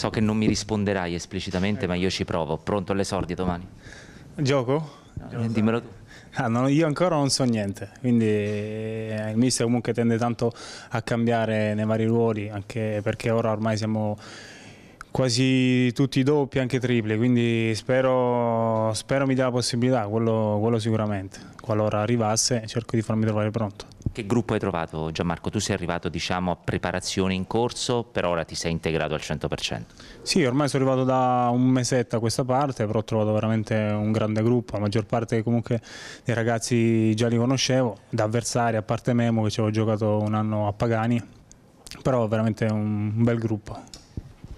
So che non mi risponderai esplicitamente, ma ecco. io ci provo. Pronto all'esordio domani? Gioco? No, eh, dimmelo tu. Ah, no, io ancora non so niente, quindi eh, il mister comunque tende tanto a cambiare nei vari ruoli, anche perché ora ormai siamo quasi tutti i doppi, anche tripli, quindi spero, spero mi dia la possibilità, quello, quello, sicuramente. Qualora arrivasse cerco di farmi trovare pronto. Che gruppo hai trovato Gianmarco? Tu sei arrivato diciamo, a preparazione in corso, per ora ti sei integrato al 100%? Sì, ormai sono arrivato da un mesetto a questa parte, però ho trovato veramente un grande gruppo, la maggior parte comunque dei ragazzi già li conoscevo, da avversari, a parte Memo che ci avevo giocato un anno a Pagani, però veramente un bel gruppo.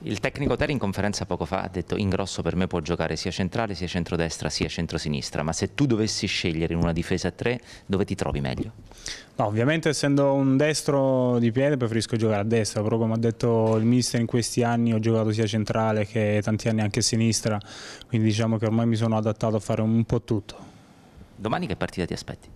Il tecnico Terry in conferenza poco fa ha detto in grosso per me può giocare sia centrale, sia centrodestra, sia centrosinistra, ma se tu dovessi scegliere in una difesa a 3 dove ti trovi meglio? No, ovviamente essendo un destro di piede preferisco giocare a destra, però come ha detto il mister in questi anni ho giocato sia centrale che tanti anni anche a sinistra, quindi diciamo che ormai mi sono adattato a fare un po' tutto. Domani che partita ti aspetti?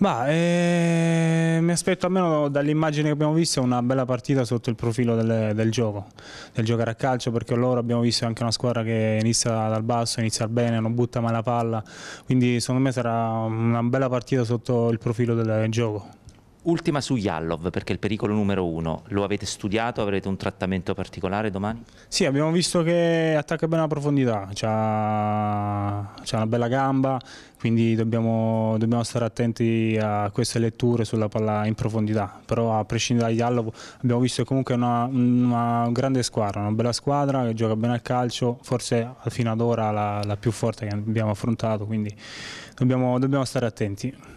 Ma eh, mi aspetto almeno dall'immagine che abbiamo visto una bella partita sotto il profilo del, del, gioco, del giocare a calcio perché loro abbiamo visto anche una squadra che inizia dal basso, inizia bene, non butta mai la palla, quindi secondo me sarà una bella partita sotto il profilo del, del gioco. Ultima su Yallov, perché è il pericolo numero uno. Lo avete studiato? Avrete un trattamento particolare domani? Sì, abbiamo visto che attacca bene la profondità, ha una bella gamba, quindi dobbiamo, dobbiamo, stare attenti a queste letture sulla palla in profondità. Però a prescindere da Yallov abbiamo visto che comunque è una, una, grande squadra, una bella squadra che gioca bene al calcio, forse fino ad ora la, la più forte che abbiamo affrontato, quindi dobbiamo, dobbiamo stare attenti.